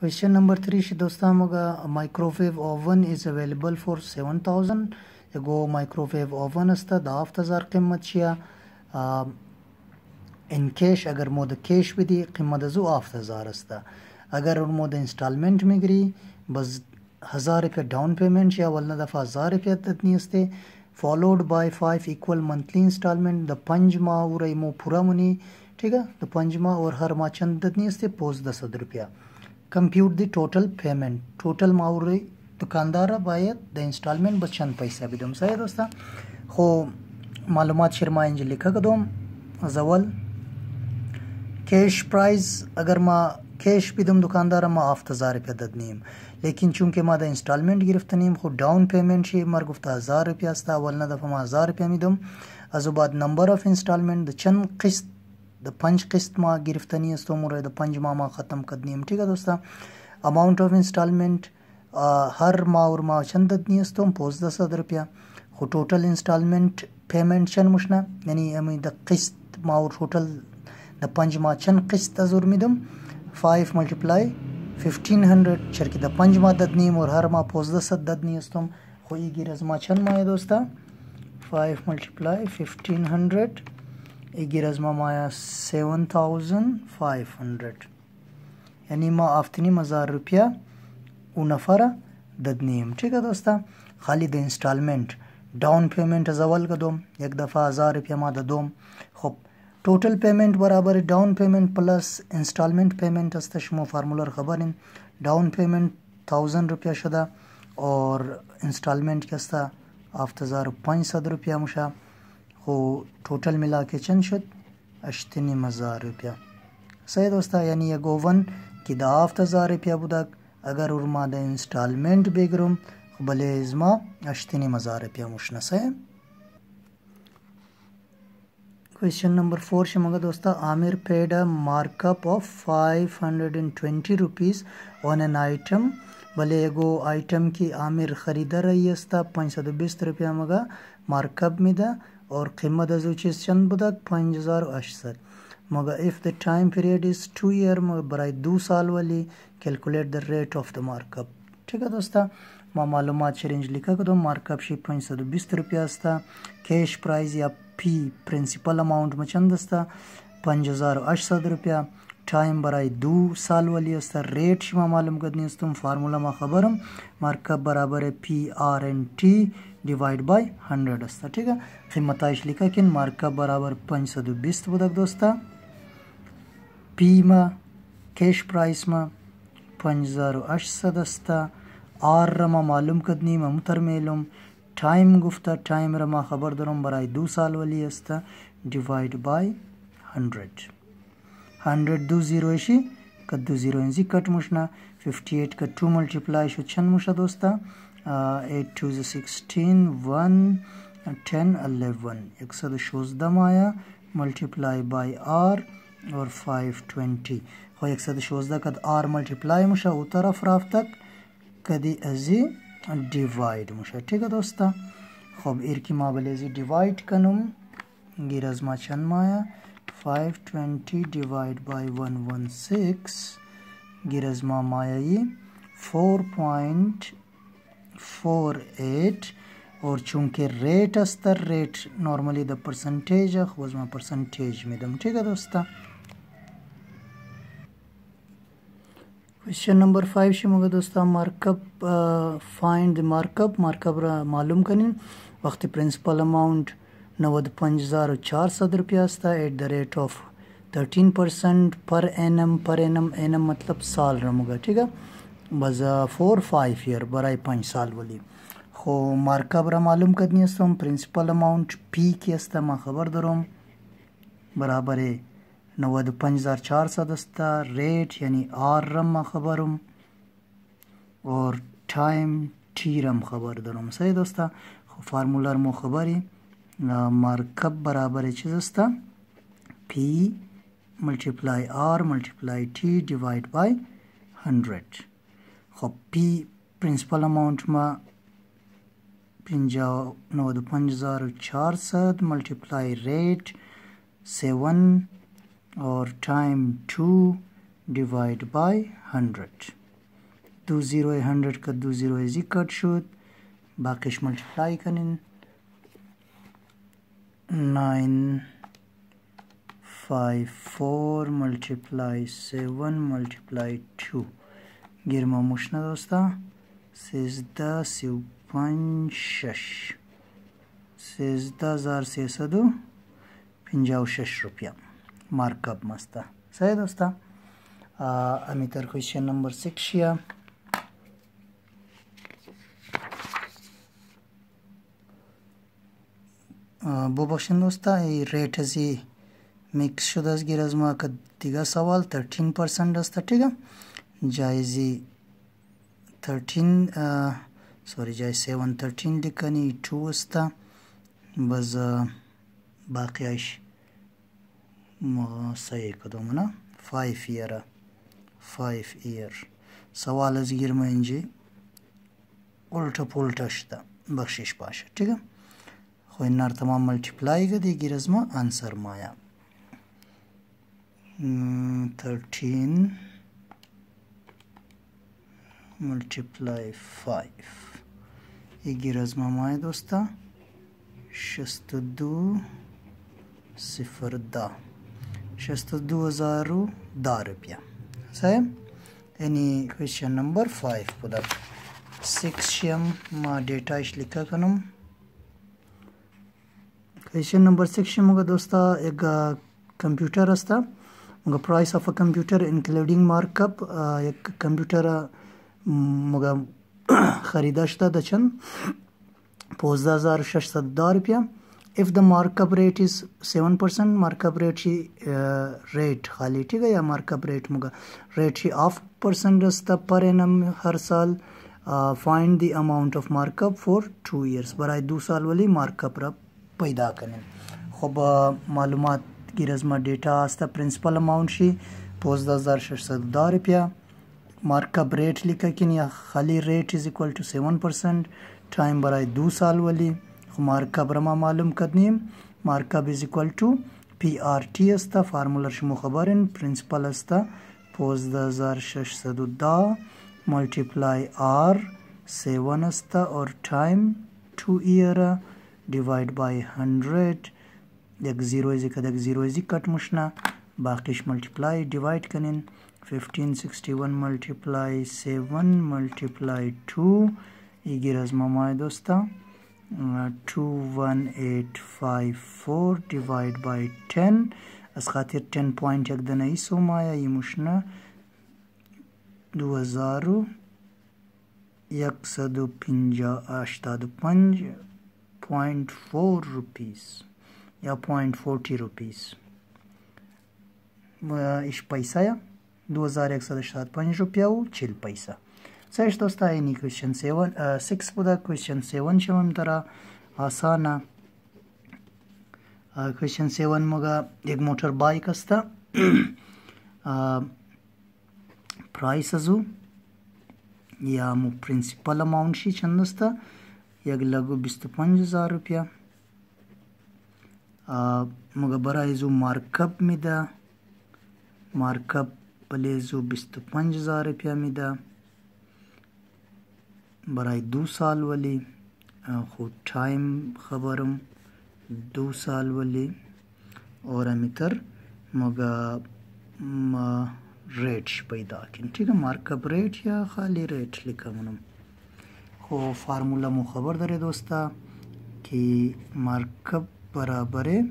Question number 3 Shidostamuga microwave oven is available for 7000 گو مایکروویو اوون است د 7000 قیمت شیا ان کیش اگر مو د کیش بدی قیمت زو 7000 است اگر مو د انسټالمنٹ میګری بس 1000 روپے ڈاؤن پیمنٹ یا ولنه دفعه 1000 روپے تتنی است followed by 5 equal monthly instalment द पंज माह और मो पूरा मुनी ठीक है द पंज माह और हर माह चंद दतनी इससे पोज दस रुपया compute the total payment total ماوري دکاندار باید د انسټالمنت بچن پیسې بدوم صحیح دوستا خو معلومات شرما انج لیکه کدوم زول کیش پرایز اگر ما کیش بدم دکاندار ما 7000 روپیا ددنیم لیکن چونکه ما د انسټالمنت گرفتنیم خو ډاون پیمنت شی مر گفت 1000 روپیا استا اول نه دفعه ما 1000 روپیا میدم از بعد نمبر اف انسټالمنت د چن قسط द पंच किस्त माँ गिरफ्तानी सोमर है द पंच मामा ख़त्म कदनीम ठीक है दोस्तों अमाउंट ऑफ इंस्टॉलमेंट हर माह और माह चंद ददनी स्तोम पोज दस हज़ार रुपया खो टोटल इंस्टॉलमेंट पेमेंट चन मुशना यानी हमें द किस्त माँ और टोटल द पंच माह चन किस्त अजूर मिदम फाइव मल्टीप्लाई फिफ्टीन हंड्रेड चरकि द पंच माह ददनीम और हर माह पोज दस ददनी स्तोम खोई गिरज माँ चन माए दोस्ता five multiply fifteen hundred Egerizmamaya 7500 yani haftanın mazar rupiya o nafara ددنیم ٹھیک ہے دوستا خالی د انسټالمنټ ډاون پیمنټ از اول کدوم یک دفعه 1000 روپیا ما ددوم خب ټوټل پیمنټ برابر ډاون پیمنټ پلس انسټالمنټ پیمنټ است شما فرمولر خبرین ډاون پیمنټ 1000 روپیا شده اور انسټالمنټ کستا 7500 روپیا مشه total मिला के चंद शुद अश्तिन मज़ार रुपया सही दोस्ता यानी यह गोवन कि दाफ्त हज़ार रुपया बुदक अगर उर्मा द इंस्टॉलमेंट बेगरुम भले इज़मा अश्तिन मज़ार रुपया मुशन है क्वेश्चन नंबर फोर से मगर दोस्ता Amir paid a markup of five hundred and twenty rupees on an item भले एगो आइटम की आमिर ख़रीदा रही हस्ता पाँच सौ बीस रुपया मगा मार्कअप मिदा or kıyma ölçüsyen budak 5080. Maga if the time period is 2 year maga baray 2 saal wali calculate the rate of the markup. ठीक है दोस्ता मां मालूमात रेंज लिखा कर दो मार्कअप शी पाँच सौ बीस रुपया अस्ता कैश प्राइज या फी प्रिंसिपल अमाउंट में चंद अस्ता पाँच हज़ार आठ सौ रुपया time برای دو سالولی است ریٹ شما معلوم کرد نیستم فارمولا ما خبرم مارکب برابر پی آر ان टी डिवाइड बाय हंड्रेड असतं ठीक आहे किंमत आयशली का की मार्का बराबर पंच सदू बीस बदक दोस्ता पी मा कैश प्राइस मा पंच हज़ार अशसद असता आर रमा मालूम कदनी मा मुतर मेलुम टाइम गुफ्ता टाइम रमा खबर दरम बराय दो साल वाली असता डिवाइड बाय हंड्रेड हंड्रेड दू जीरो ऐसी कद दू जीरो इंजी कट मुशना फिफ्टी एट का टू मल्टीप्लाई शो छन मुशा दोस्ता एट टू जो सिक्सटीन वन टेन अलेवन एक सौ शोजदम आया मल्टीप्लाई बाई आर और फाइव ट्वेंटी हो एक सौ शोजदा कद आर मल्टीप्लाई मुशा उतर अफराफ तक कदी अजी डिवाइड मुशा ठीक है दोस्ता खब इर की माबलेजी डिवाइड कनुम गिरजमा चन माया 520 divided by 116 gives mamayayı 4.48 और चूंकि रेट अस्तर रेट नॉर्मली द परसेंटेज खोज में परसेंटेज में दम ठीक है दोस्ता क्वेश्चन नंबर फाइव से मगर दोस्ता markup find the markup markup मालूम करें वक्त प्रिंसिपल अमाउंट 95400 रुपया था at the rate of 13 percent per annum per annum annum मतलब साल रमूगा ठीक है बज फोर फाइव ईयर बरए पाँच साल वाली خو مارکب را معلوم کدنی هستم پرنسپل اماونت پی کی هسته ما خبر دارم برابر 95400 است ریٹ یعنی آر رم ما خبرم اور ٹایم ٹی رم خبر دارم صحیح دوستا خو فارمولر مو خبری मार्कअप बराबर है चीज़ P multiply R multiply T divide by hundred खो पी प्रिंसिपल अमाउंट में पिंजा नौ दो पंज हज़ार चार सद मल्टीप्लाई रेट सेवन और time two divide by hundred दो ज़ीरो हंड्रेड का दो ज़ीरो इजी कट शुद बाकिश मल्टीप्लाई करें 9 5 4 multiply 7 multiply 2 girmamış ne dostlar? Sizde sivpan şeş. Sizde zar sesedu pincav şeş rupya. Markup masta. Sayı dostlar. Uh, अमी तर question number six या Bu usta rate sie mix şudas girazma kadiga saval 13% asta tiga jaizi 13 uh, sorry jai 7 13 dikani 2 asta baz باقیش صحیح کدوم نه 5 year 5 year سوال از گیر منجی الٹا پلٹا شده بخشش باشه ٹھیک ہے Coinler tamam multiply ga they gives me answer Maya. Mm, 13 multiply 5 ये गिरजमा माए दोस्ता शस्तदू सिफर दा शस्तदू हज़ारू दा रुपया साहब यानी क्वेश्चन नंबर फाइव पुदर सिक्स शम माँ डेटा इश लिखा कनम क्वेश्चन नंबर सिक्स में दोस्तों एक कंप्यूटर आसता मग price of a computer including markup एक कंप्यूटर मग خریداش ده چن 15600 روپیا if the markup rate is 7% markup rate شي rate خالی ٹھیک ہے یا markup rate مگا rate شي half percent رستا per annum هر سال find the amount of markup for 2 years برای دو سال ولی markup رب پیدا کنیم خب معلومات گیر از ما ڈیٹا است پرنسپل اماؤنت شي 15602 روپیا مارکअप रेट लिखा कि या खाली rate is equal to seven percent time बराए दो साल वाली मार्कअप रमा मालूम करनीम markup is equal to P R T अस्ता फार्मूलर शमो खबर इन प्रिंसिपल अस्ता पोज हज़ार शश सदु दा मल्टीप्लाई आर सेवन अस्ता और time two year divide by 100 یک زیرو ازی که دک زیرو ازی کٹ مشنا باقیش ملتیپلای دیوائد کنین 1561 ملتیپلای 7 ملتیپلای 2 ایگیر از مامای دوستا 21854 divide by 10 از خاطر 10 point یک دنه ای سومایا ای مشنه 2000 یک سدو پنجا اشتاد پنج 0.4 rupees یا 0.40 rupees iş paysaya 2175 rupiya u 40 paysa. Sayış dostlar yeni question 7 6 bu da question 7 şemem tara asana question 7 maga ek motor bike asta price azu या मग प्रिन्सिपल अमाऊंटशी छंद असतं 1 lagı 25.000 rupiah. مگبرا ایزو مارکپ می ده مارکپ پلیزو 25000 روپیا می ده برای دو سال ولی خود ٹائم خبرم دو سال ولی اور امیتر مگا ریٹ پیدا کن ٹھیک ہے مارکپ ریٹ یا خالی ریٹ لکھا منم को फार्मूला मु खबर दरे दोस्ता कि मार्कअप बराबर है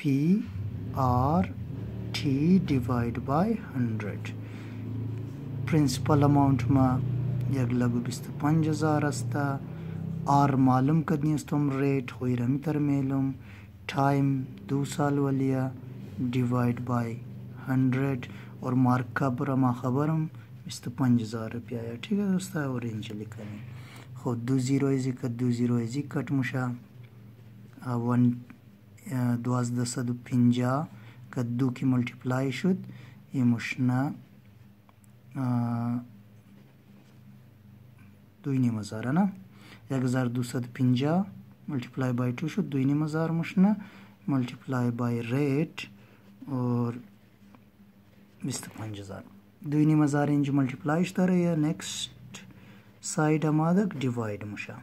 P R T divide by hundred principal amount में यग लघु बिस्त पंच हज़ार अस्ता आर मालूम कदनी तुम रेट हो रंग तर मेलुम टाइम दो साल वालिया डिवाइड बाय हंड्रेड और मार्कअप रमा हम 25 हज़ार रुपया आया ठीक है दोस्तों और इंच लिखा नहीं खो दो ज़ीरो इजिकट दो ज़ीरो इजिकट मुशा वन दुआस दस दो पिंजा कद्दू की मल्टीप्लाई शुद ये मुशना दुई निम हज़ार है ना एक हज़ार दो सौ पिंजा मल्टीप्लाई बाई टू शुद दुई निम हज़ार मुशना मल्टीप्लाई बाई रेट और बीस पाँच हज़ार Duynimiz arrange multiply işleri ya. E next side amadık divide muşa.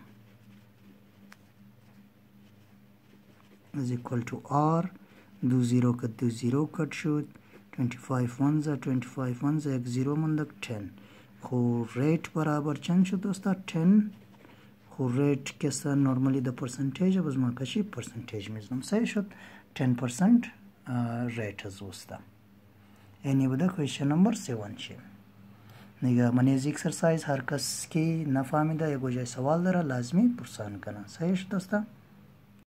Is equal to R. Do zero kat do zero kat şu. 25 ones 25 ones ek zero munduk 10. خو ریټ برابر چند شو دوستا 10 خو ریټ کیسه نورمالی د پرسنټیج بزما کشي پرسنټیج میزنم صحیح شد 10% ریټ از وستا any other question number 7 شي نگه منیز اکسرسایز هر کس کی نفهمیده یه گوشه سوال داره لازمی پرسان کنه صحیح شد دوستا